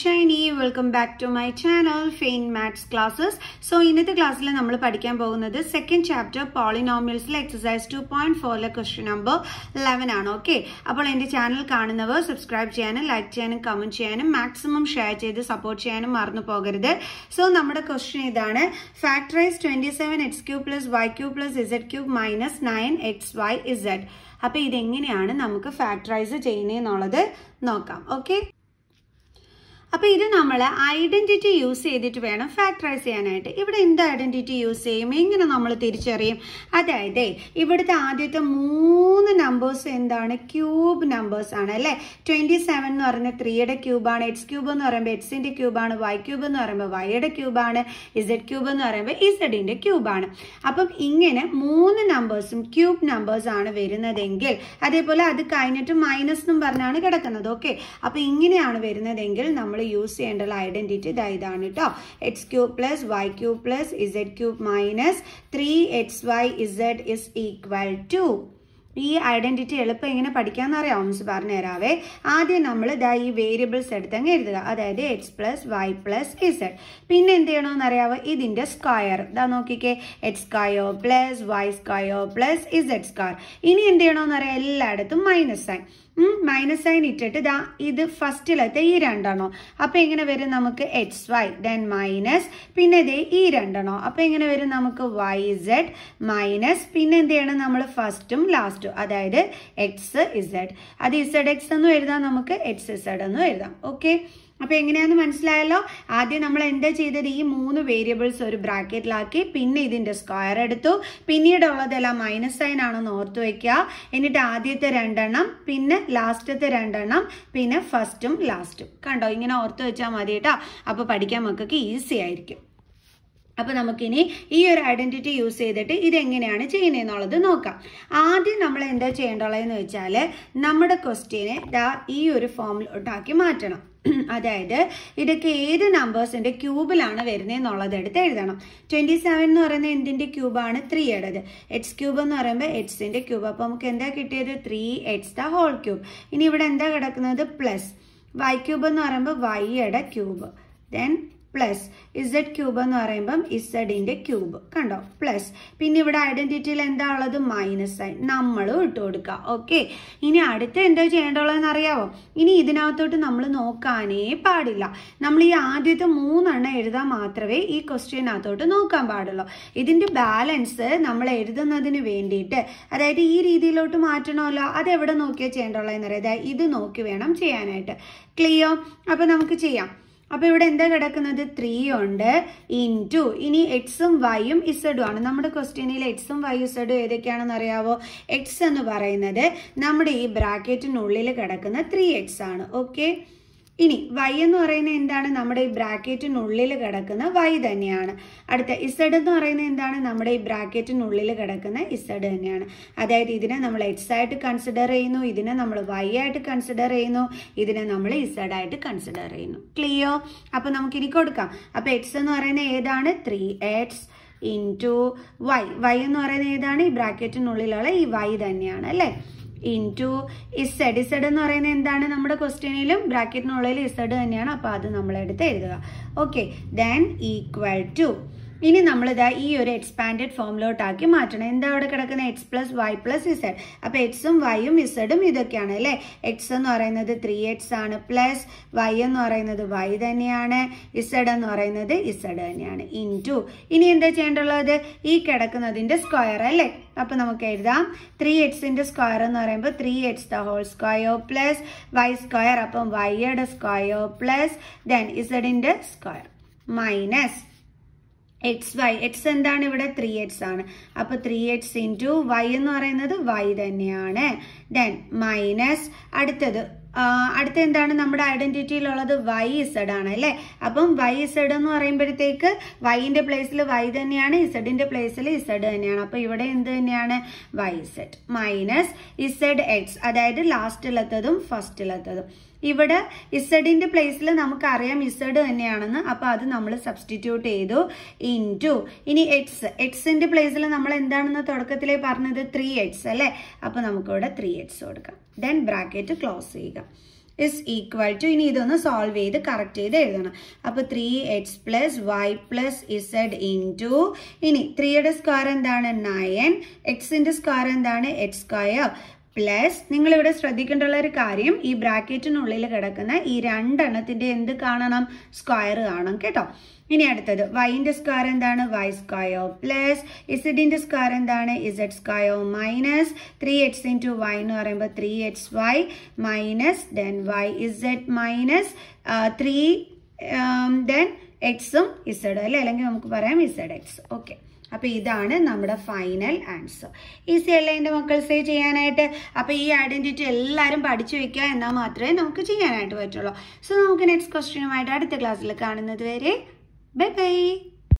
Shiny welcome back to my channel fine maths classes so ഇന്നത്തെ ക്ലാസ്സിൽ നമ്മൾ പഠിക്കാൻ പോകുന്നത് സെക്കൻഡ് ചാപ്റ്റർ പോളിനോമിയൽസിലെ എക്സസൈസ് ടു പോയിന്റ് ഫോറിലെ ക്വസ്റ്റ്യൻ നമ്പർ ലെവൻ ആണ് ഓക്കെ അപ്പോൾ എൻ്റെ ചാനൽ കാണുന്നവർ സബ്സ്ക്രൈബ് ചെയ്യാനും ലൈക്ക് ചെയ്യാനും കമൻറ്റ് ചെയ്യാനും മാക്സിമം ഷെയർ ചെയ്ത് സപ്പോർട്ട് ചെയ്യാനും മറന്നു പോകരുത് സോ നമ്മുടെ ക്വസ്റ്റ്യൻ ഇതാണ് factorise twenty seven x cube plus y cube plus z cube minus nine x y z അപ്പോൾ ഇതെങ്ങനെയാണ് നമുക്ക് ഫാക്ടറൈസ് ചെയ്യുന്നതെന്നുള്ളത് നോക്കാം ഓക്കെ അപ്പോൾ ഇത് നമ്മൾ ഐഡന്റിറ്റി യൂസ് ചെയ്തിട്ട് വേണം ഫാക്ടറൈസ് ചെയ്യാനായിട്ട് ഇവിടെ എന്ത് ഐഡന്റിറ്റി യൂസ് ചെയ്യും എങ്ങനെ നമ്മൾ തിരിച്ചറിയും അതായത് ഇവിടുത്തെ ആദ്യത്തെ മൂന്ന് നമ്പേഴ്സ് എന്താണ് ക്യൂബ് നമ്പേഴ്സ് ആണ് അല്ലേ ട്വന്റി സെവൻ എന്ന് പറയുന്നത് ത്രീയുടെ ക്യൂബാണ് എക്സ് ക്യൂബ് എന്ന് പറയുമ്പോൾ എക്സിന്റെ ക്യൂബാണ് വൈ ക്യൂബ് എന്ന് പറയുമ്പോൾ വൈയുടെ ക്യൂബാണ് ഇസഡ് ക്യൂബ് എന്ന് പറയുമ്പോൾ ഇസഡിന്റെ ക്യൂബാണ് അപ്പം ഇങ്ങനെ മൂന്ന് നമ്പേഴ്സും ക്യൂബ് നമ്പേഴ്സ് ആണ് വരുന്നതെങ്കിൽ അതേപോലെ അത് കഴിഞ്ഞിട്ട് മൈനസ് എന്നും പറഞ്ഞാണ് കിടക്കുന്നത് ഓക്കെ അപ്പൊ ഇങ്ങനെയാണ് വരുന്നതെങ്കിൽ നമ്മൾ യൂസ് ചെയ്യേണ്ടുള്ള ഐഡൻറ്റിറ്റി ഇതാ ഇതാണ് കേട്ടോ x cube plus y cube plus z cube minus three x y z is equal to ഈ ഐഡൻറ്റിറ്റി എളുപ്പം എങ്ങനെ പഠിക്കാമെന്നറിയാം ഓംസ് പറഞ്ഞു തരാവേ ആദ്യം നമ്മൾ ഇതാ ഈ വേരിയബിൾസ് എടുത്തങ്ങ് എഴുതുക അതായത് x plus y plus z പിന്നെ എന്ത് ചെയ്യണമെന്ന് അറിയാവോ ഇതിൻ്റെ സ്ക്വയർ ഇതാ നോക്കിക്കേ x square plus y square plus z square ഇനി എന്ത് ചെയ്യണമെന്ന് അറിയാം എല്ലായിടത്തും മൈനസ് ആയി മൈനസ് സൈൻ ഇട്ടിട്ട് ദാ ഇത് ഫസ്റ്റിലത്തെ ഈ രണ്ടെണ്ണോ അപ്പോൾ എങ്ങനെ വരും നമുക്ക് എക്സ് വൈ ദെൻ മൈനസ് പിന്നെ ഇതേ ഈ രണ്ടെണ്ണോ അപ്പോൾ എങ്ങനെ വരും നമുക്ക് വൈ സെഡ് മൈനസ് പിന്നെ എന്ത് ചെയ്യണം നമ്മൾ ഫസ്റ്റും ലാസ്റ്റും അതായത് എക്സ് ഇസെഡ് അത് ഇസഡ് എക്സ് എന്നും എഴുതാം നമുക്ക് എക്സ് ഇസഡ് എന്നും എഴുതാം ഓക്കെ അപ്പോൾ എങ്ങനെയാന്ന് മനസ്സിലായല്ലോ ആദ്യം നമ്മൾ എന്താ ചെയ്തത് ഈ മൂന്ന് വേരിയബിൾസ് ഒരു ബ്രാക്കറ്റിലാക്കി പിന്നെ ഇതിൻ്റെ സ്ക്വയർ എടുത്തു ഉള്ളതെല്ലാം മൈനസ് സൈൻ ആണെന്ന് ഓർത്ത് വയ്ക്കുക എന്നിട്ട് ആദ്യത്തെ രണ്ടെണ്ണം പിന്നെ ലാസ്റ്റത്തെ രണ്ടെണ്ണം പിന്നെ ഫസ്റ്റും ലാസ്റ്റും കണ്ടോ ഇങ്ങനെ ഓർത്ത് വെച്ചാൽ മതി കേട്ടോ അപ്പോൾ പഠിക്കാൻ മക്കൾക്ക് ഈസി ആയിരിക്കും അപ്പോൾ നമുക്കിനി ഈ ഒരു ഐഡൻറ്റിറ്റി യൂസ് ചെയ്തിട്ട് ഇതെങ്ങനെയാണ് എന്നുള്ളത് നോക്കാം ആദ്യം നമ്മൾ എന്താ ചെയ്യേണ്ടുള്ളതെന്ന് വെച്ചാൽ നമ്മുടെ ക്വസ്റ്റ്യനെ ദാ ഈ ഒരു ഫോമിൽ ഉണ്ടാക്കി മാറ്റണം അതായത് ഇതൊക്കെ ഏത് നമ്പേഴ്സിൻ്റെ ക്യൂബിലാണ് വരുന്നതെന്നുള്ളത് എടുത്ത് എഴുതണം ട്വൻറ്റി സെവൻ എന്ന് പറയുന്നത് എന്തിൻ്റെ ക്യൂബാണ് ത്രീ ഇടത് എക്സ് ക്യൂബ് എന്ന് പറയുമ്പോൾ എക്സിൻ്റെ ക്യൂബ് അപ്പോൾ നമുക്ക് എന്താ കിട്ടിയത് three x the whole cube ഇനി ഇവിടെ എന്താ കിടക്കുന്നത് പ്ലസ് വൈ ക്യൂബ് എന്ന് പറയുമ്പോൾ വൈയുടെ cube then plus z cube എന്ന് പറയുമ്പം ഇസഡിന്റെ ക്യൂബ് കണ്ടോ പ്ലസ് പിന്നെ ഇവിടെ ഐഡന്റിറ്റിയിൽ എന്താ ഉള്ളത് മൈനസ് സൈൻ നമ്മളും ഇട്ട് കൊടുക്കുക ഓക്കെ ഇനി അടുത്ത എന്താ ചെയ്യേണ്ടതെന്ന് അറിയാവോ ഇനി ഇതിനകത്തോട്ട് നമ്മൾ നോക്കാനേ പാടില്ല നമ്മൾ ഈ ആദ്യത്തെ മൂന്നെണ്ണം എഴുതാൻ മാത്രമേ ഈ ക്വസ്റ്റ്യനകത്തോട്ട് നോക്കാൻ പാടുള്ളൂ ഇതിന്റെ ബാലൻസ് നമ്മൾ എഴുതുന്നതിന് വേണ്ടിയിട്ട് അതായത് ഈ രീതിയിലോട്ട് മാറ്റണമല്ലോ അത് എവിടെ നോക്കിയാൽ ചെയ്യേണ്ടതെന്ന് അറിയാം അതായത് ഇത് നോക്കി വേണം ചെയ്യാനായിട്ട് ക്ലിയർ അപ്പോൾ നമുക്ക് ചെയ്യാം അപ്പോൾ ഇവിടെ എന്താ കിടക്കുന്നത് ത്രീ ഉണ്ട് ടു ഇനി എക്സും വൈയും ഇസഡും ആണ് നമ്മുടെ ക്വസ്റ്റ്യനിൽ എക്സും വൈ ഇസഡും ഏതൊക്കെയാണെന്ന് അറിയാവോ എക്സ് എന്ന് പറയുന്നത് നമ്മുടെ ഈ ബ്രാക്കറ്റിനുള്ളിൽ കിടക്കുന്ന ത്രീ എക്സ് ആണ് ഓക്കെ ഇനി വൈ എന്ന് പറയുന്നത് എന്താണ് നമ്മുടെ ഈ ബ്രാക്കറ്റിനുള്ളിൽ കിടക്കുന്ന വൈ തന്നെയാണ് അടുത്ത ഇസഡ് എന്ന് പറയുന്നത് എന്താണ് നമ്മുടെ ഈ ബ്രാക്കറ്റിനുള്ളിൽ കിടക്കുന്ന ഇസഡ് തന്നെയാണ് അതായത് ഇതിനെ നമ്മൾ എക്സ് ആയിട്ട് കൺസിഡർ ചെയ്യുന്നു ഇതിനെ നമ്മൾ വൈ ആയിട്ട് കൺസിഡർ ചെയ്യുന്നു ഇതിനെ നമ്മൾ ഇസഡ് ആയിട്ട് കൺസിഡർ ചെയ്യുന്നു ക്ലിയോ അപ്പോൾ ഇനി കൊടുക്കാം അപ്പോൾ എക്സ് എന്ന് പറയുന്നത് ഏതാണ് three x into y y എന്ന് പറയുന്നത് ഏതാണ് ഈ ബ്രാക്കറ്റിനുള്ളിലുള്ള ഈ വൈ തന്നെയാണ് അല്ലേ ഇൻറ്റു ഇസഡ് ഇസഡ് എന്ന് പറയുന്നത് എന്താണ് നമ്മുടെ ക്വസ്റ്റ്യനിലും ബ്രാക്കറ്റിനുള്ളിൽ ഇസഡ് തന്നെയാണ് അപ്പോൾ അത് നമ്മളെടുത്ത് എഴുതുക ഓക്കെ ദെൻ ഈക്വൽ ടു ഇനി നമ്മളിതാ ഈ ഒരു എക്സ്പാൻഡഡ് ഫോമിലോട്ടാക്കി മാറ്റണം എന്താ അവിടെ കിടക്കുന്നത് x plus y plus z അപ്പൊ എക്സും വൈയും ഇസഡും ഇതൊക്കെയാണ് അല്ലെ എക്സ് എന്ന് പറയുന്നത് ത്രീ എക്സ് ആണ് പ്ലസ് വൈ എന്ന് പറയുന്നത് വൈ തന്നെയാണ് ഇസഡ് എന്ന് പറയുന്നത് ഇസഡ് തന്നെയാണ് ഇൻ ഇനി എന്താ ചെയ്യേണ്ടത് ഈ കിടക്കുന്നതിന്റെ സ്ക്വയർ അല്ലേ അപ്പോൾ നമുക്ക് എഴുതാം ത്രീ എക്സിന്റെ സ്ക്വയർ എന്ന് പറയുമ്പോൾ three x the whole square plus y square അപ്പം വൈയുടെ സ്ക്വയർ പ്ലസ് ദെൻ ഇസഡിന്റെ square minus x y x എന്താണ് ഇവിടെ ത്രീ എക്സ് ആണ് അപ്പോൾ ത്രീ എക്സ് ഇൻറ്റു വൈ എന്ന് പറയുന്നത് വൈ തന്നെയാണ് ദെൻ മൈനസ് അടുത്തത് അടുത്ത എന്താണ് നമ്മുടെ ഐഡൻറ്റിറ്റിയിലുള്ളത് വൈ ഇസഡ് ആണ് അല്ലേ അപ്പം വൈ ഇസഡ് എന്ന് പറയുമ്പോഴത്തേക്ക് വൈൻ്റെ പ്ലേസിൽ വൈ തന്നെയാണ് ഇസഡിൻ്റെ പ്ലേസിൽ ഇസഡ് തന്നെയാണ് അപ്പോൾ ഇവിടെ എന്ത് തന്നെയാണ് y z minus z x അതായത് ലാസ്റ്റിലെത്തതും ഫസ്റ്റിലെത്തതും ഇവിടെ ഇസഡിൻ്റെ പ്ലേസിൽ നമുക്കറിയാം ഇസഡ് തന്നെയാണെന്ന് അപ്പോൾ അത് നമ്മൾ സബ്സ്റ്റിറ്റ്യൂട്ട് ചെയ്തു ഇൻറ്റു ഇനി എക്സ് എക്സിൻ്റെ പ്ലേസിൽ നമ്മൾ എന്താണെന്ന് തുടക്കത്തിലേ പറഞ്ഞത് ത്രീ എക്സ് അല്ലേ അപ്പോൾ നമുക്കിവിടെ ത്രീ എക്സ് കൊടുക്കാം ദെൻ ബ്രാക്കറ്റ് ക്ലോസ് ചെയ്യുക ഇസ് ഈക്വൽ ടു ഇനി ഇതൊന്ന് സോൾവ് ചെയ്ത് കറക്റ്റ് ചെയ്ത് എഴുതണം അപ്പോൾ three x plus y plus z into ഇനി ത്രീയുടെ സ്ക്വയർ എന്താണ് നയൻ എക്സിൻ്റെ സ്ക്വയർ എന്താണ് എക്സ് സ്ക്വയർ പ്ലസ് നിങ്ങൾ ഇവിടെ ശ്രദ്ധിക്കേണ്ട ഒരു കാര്യം ഈ ബ്രാക്കറ്റിനുള്ളിൽ കിടക്കുന്ന ഈ രണ്ടെണ്ണത്തിന്റെ എന്ത് കാണണം സ്ക്വയർ കാണണം കേട്ടോ ഇനി അടുത്തത് വൈന്റെ സ്ക്വയർ എന്താണ് വൈ സ്ക്വയോ പ്ലസ് ഇസഡിൻ്റെ സ്ക്വയർ എന്താണ് z square minus three x into y എന്ന് പറയുമ്പോൾ three x y minus then y z minus three then എക്സും ഇസഡ് അല്ലേ അല്ലെങ്കിൽ നമുക്ക് പറയാം ഇസഡ് എക്സ് ഓക്കെ അപ്പോൾ ഇതാണ് നമ്മുടെ ഫൈനൽ ആൻസർ ഈസി അല്ലേ എൻ്റെ മക്കൾസേ ചെയ്യാനായിട്ട് അപ്പോൾ ഈ ഐഡൻറ്റിറ്റി എല്ലാവരും പഠിച്ചു വയ്ക്കുക എന്നാൽ മാത്രമേ നമുക്ക് ചെയ്യാനായിട്ട് പറ്റുള്ളൂ സോ നമുക്ക് നെക്സ്റ്റ് ക്വസ്റ്റ്യനുമായിട്ട് അടുത്ത ക്ലാസ്സിൽ കാണുന്നത് വരെ ബൈ ബൈ